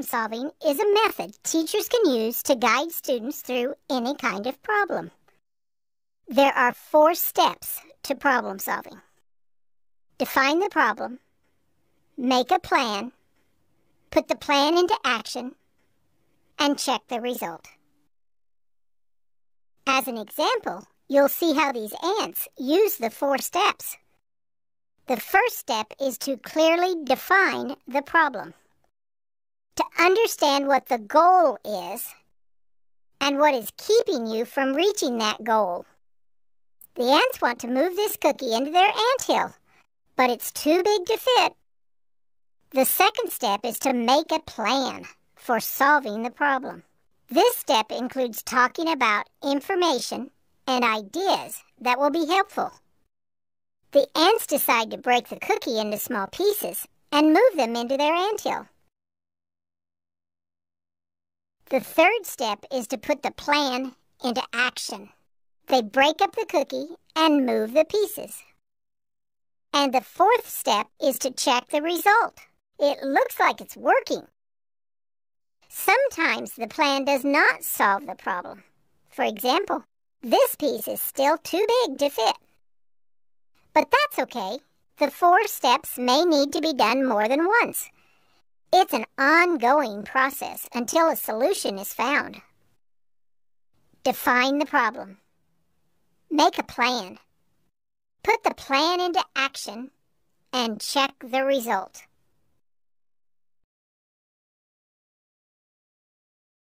Problem solving is a method teachers can use to guide students through any kind of problem. There are four steps to problem solving. Define the problem, make a plan, put the plan into action, and check the result. As an example, you'll see how these ants use the four steps. The first step is to clearly define the problem to understand what the goal is and what is keeping you from reaching that goal. The ants want to move this cookie into their ant hill, but it's too big to fit. The second step is to make a plan for solving the problem. This step includes talking about information and ideas that will be helpful. The ants decide to break the cookie into small pieces and move them into their ant hill. The third step is to put the plan into action. They break up the cookie and move the pieces. And the fourth step is to check the result. It looks like it's working. Sometimes the plan does not solve the problem. For example, this piece is still too big to fit. But that's okay. The four steps may need to be done more than once. It's an ongoing process until a solution is found. Define the problem. Make a plan. Put the plan into action and check the result.